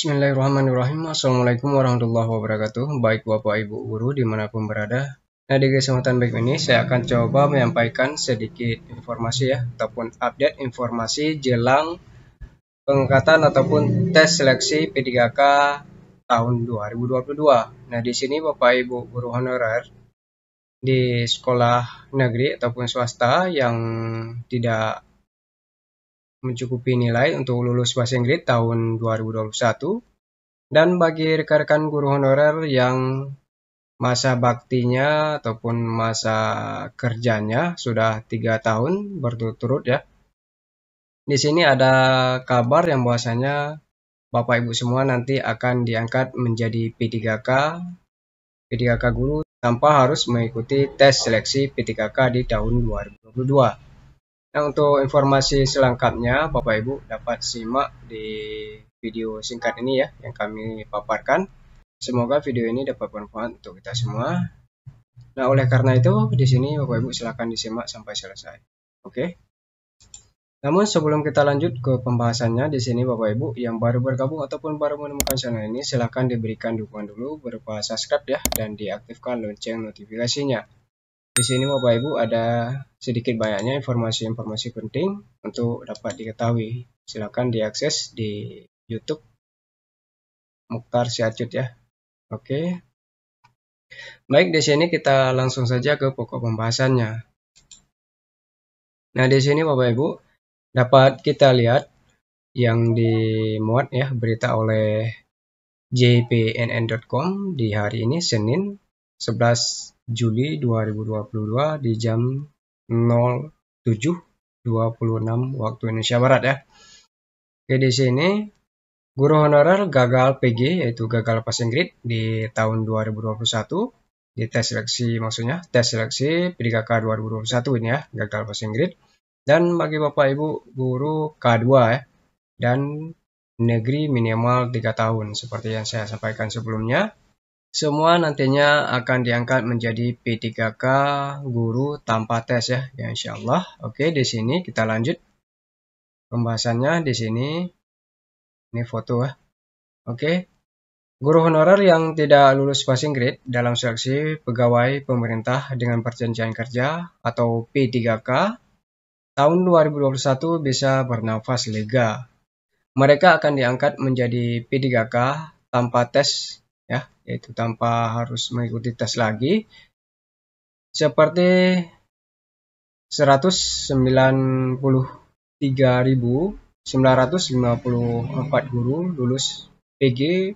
Bismillahirrahmanirrahim. Assalamualaikum warahmatullahi wabarakatuh. Baik Bapak Ibu Guru dimanapun berada. Nah di kesempatan baik ini saya akan coba menyampaikan sedikit informasi ya ataupun update informasi jelang pengangkatan ataupun tes seleksi P3K tahun 2022. Nah di sini Bapak Ibu Guru honorer di sekolah negeri ataupun swasta yang tidak mencukupi nilai untuk lulus bahasa Inggris tahun 2021 dan bagi rekan-rekan guru honorer yang masa baktinya ataupun masa kerjanya sudah tiga tahun berturut-turut ya. Di sini ada kabar yang bahwasanya Bapak Ibu semua nanti akan diangkat menjadi P3K, P3K guru tanpa harus mengikuti tes seleksi P3K di tahun 2022. Nah, untuk informasi selengkapnya, Bapak Ibu dapat simak di video singkat ini ya yang kami paparkan. Semoga video ini dapat bermanfaat untuk kita semua. Nah, oleh karena itu di sini Bapak Ibu silakan disimak sampai selesai. Oke. Namun sebelum kita lanjut ke pembahasannya di sini Bapak Ibu yang baru bergabung ataupun baru menemukan channel ini silahkan diberikan dukungan dulu berupa subscribe ya dan diaktifkan lonceng notifikasinya di sini Bapak Ibu ada sedikit banyaknya informasi-informasi penting untuk dapat diketahui. Silakan diakses di YouTube Mukhtar Syacut ya. Oke. Baik, di sini kita langsung saja ke pokok pembahasannya. Nah, di sini Bapak Ibu dapat kita lihat yang dimuat ya berita oleh jpnn.com di hari ini Senin 11 Juli 2022 di jam 07.26 waktu Indonesia Barat ya. Oke di sini guru honorer gagal PG yaitu gagal passing grade di tahun 2021 di tes seleksi maksudnya tes seleksi PDKK 2021 ini ya gagal passing grade dan bagi bapak ibu guru K2 ya dan negeri minimal 3 tahun seperti yang saya sampaikan sebelumnya semua nantinya akan diangkat menjadi P3K guru tanpa tes ya, ya insya Allah. Oke, di sini kita lanjut pembahasannya di sini. Ini foto ya. Oke, guru honorer yang tidak lulus passing grade dalam seleksi pegawai pemerintah dengan perjanjian kerja atau P3K tahun 2021 bisa bernafas lega. Mereka akan diangkat menjadi P3K tanpa tes ya yaitu tanpa harus mengikuti tes lagi seperti 193.954 guru lulus PG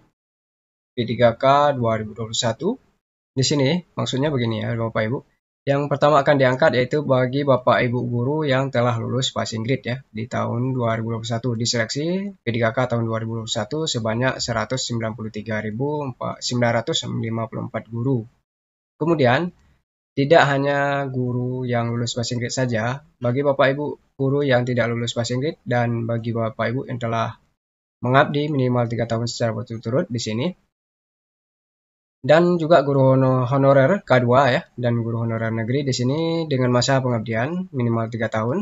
P3K 2021 di sini maksudnya begini ya Bapak Ibu yang pertama akan diangkat yaitu bagi Bapak Ibu guru yang telah lulus passing grade ya di tahun 2021 diseleksi P3K tahun 2021 sebanyak 193.954 guru. Kemudian tidak hanya guru yang lulus passing grade saja, bagi Bapak Ibu guru yang tidak lulus passing grade dan bagi Bapak Ibu yang telah mengabdi minimal 3 tahun secara berturut-turut di sini dan juga guru honorer K2 ya dan guru honorer negeri di sini dengan masa pengabdian minimal 3 tahun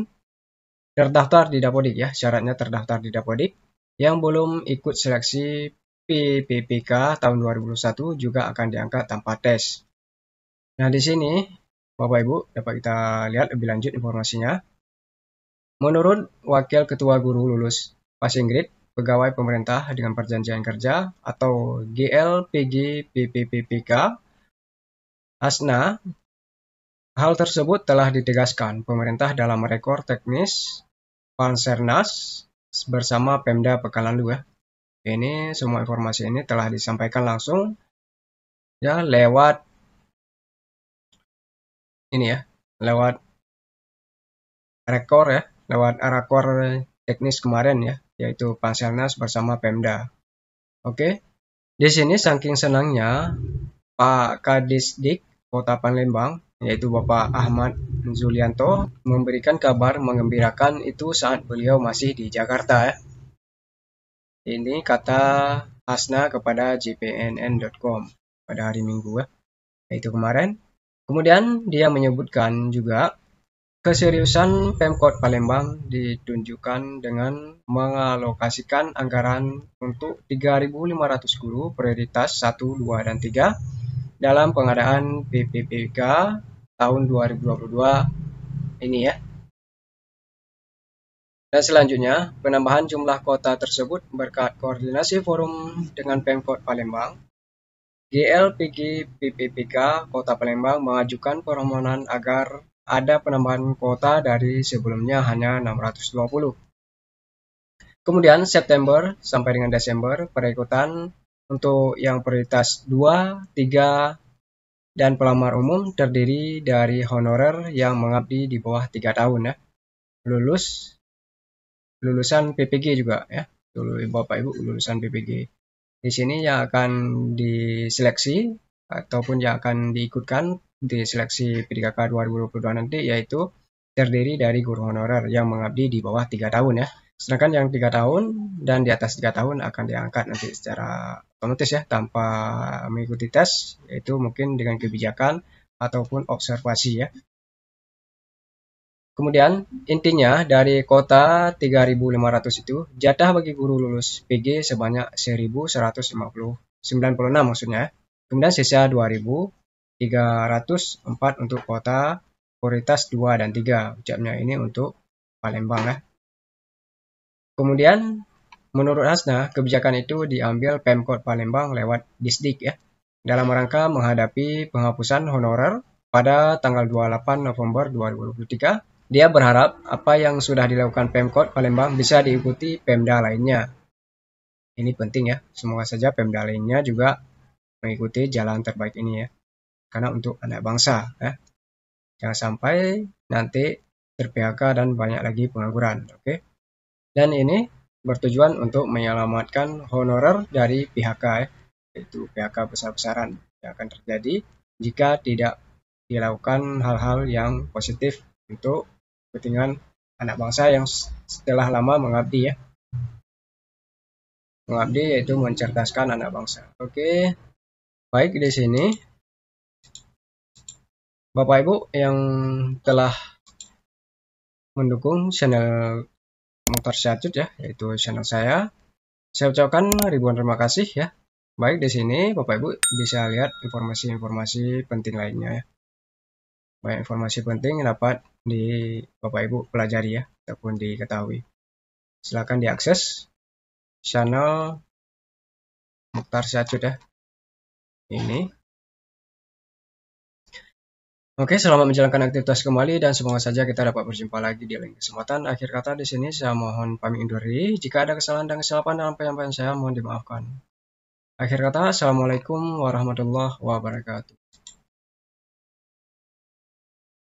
terdaftar di Dapodik ya syaratnya terdaftar di Dapodik yang belum ikut seleksi PPPK tahun 2021 juga akan diangkat tanpa tes. Nah, di sini Bapak Ibu dapat kita lihat lebih lanjut informasinya. Menurut Wakil Ketua Guru Lulus Bahasa Inggris Pegawai Pemerintah dengan Perjanjian Kerja atau GLPG-PPPPK ASNA, hal tersebut telah ditegaskan pemerintah dalam rekor teknis Pansernas bersama Pemda Pekalongan ya. Ini semua informasi ini telah disampaikan langsung ya lewat ini ya, lewat rekor ya, lewat rekor teknis kemarin ya yaitu Paselnas bersama Pemda. Oke, di sini saking senangnya Pak Kadisdik Kota Palembang yaitu Bapak Ahmad Zulianto memberikan kabar mengembirakan itu saat beliau masih di Jakarta. Ya. Ini kata Hasna kepada jpnn.com pada hari Minggu ya, yaitu kemarin. Kemudian dia menyebutkan juga Keseriusan Pemkot Palembang ditunjukkan dengan mengalokasikan anggaran untuk 3.500 guru prioritas 1, 2, dan 3 dalam pengadaan PPPK tahun 2022 ini ya. Dan selanjutnya, penambahan jumlah kota tersebut berkat koordinasi forum dengan Pemkot Palembang GLPG PPPK Kota Palembang mengajukan permohonan agar ada penambahan kuota dari sebelumnya hanya 620. Kemudian September sampai dengan Desember perekrutan untuk yang prioritas 2, 3, dan pelamar umum terdiri dari honorer yang mengabdi di bawah 3 tahun ya. Lulus, lulusan PPG juga ya. Dulu Bapak Ibu lulusan PPG. Di sini yang akan diseleksi ataupun yang akan diikutkan di seleksi P3K 2022 nanti yaitu terdiri dari guru honorer yang mengabdi di bawah 3 tahun ya. Sedangkan yang 3 tahun dan di atas 3 tahun akan diangkat nanti secara otomatis ya tanpa mengikuti tes yaitu mungkin dengan kebijakan ataupun observasi ya. Kemudian intinya dari kota 3.500 itu jatah bagi guru lulus PG sebanyak 1.196 maksudnya. Ya. Kemudian sisa 2.000 304 untuk kota prioritas 2 dan 3. Ucapnya ini untuk Palembang ya. Kemudian menurut Hasna, kebijakan itu diambil Pemkot Palembang lewat Disdik ya dalam rangka menghadapi penghapusan honorer pada tanggal 28 November 2023. Dia berharap apa yang sudah dilakukan Pemkot Palembang bisa diikuti Pemda lainnya. Ini penting ya, semoga saja Pemda lainnya juga mengikuti jalan terbaik ini ya karena untuk anak bangsa. Ya. Jangan sampai nanti ter dan banyak lagi pengangguran. Oke. Okay? Dan ini bertujuan untuk menyelamatkan honorer dari PHK, eh. Ya, yaitu PHK besar-besaran yang akan terjadi jika tidak dilakukan hal-hal yang positif untuk kepentingan anak bangsa yang setelah lama mengabdi ya. Mengabdi yaitu mencerdaskan anak bangsa. Oke. Okay. Baik di sini Bapak Ibu yang telah mendukung channel motor syatut ya, yaitu channel saya. Saya ucapkan ribuan terima kasih ya. Baik di sini Bapak Ibu bisa lihat informasi-informasi penting lainnya ya. Banyak informasi penting dapat di Bapak Ibu pelajari ya, ataupun diketahui. Silakan diakses channel Mukhtar Syacut ya. Ini Oke, selamat menjalankan aktivitas kembali dan semoga saja kita dapat berjumpa lagi di lain kesempatan. Akhir kata di sini saya mohon pamit undur diri. Jika ada kesalahan dan kesalahan dalam penyampaian saya mohon dimaafkan. Akhir kata, Assalamualaikum warahmatullahi wabarakatuh.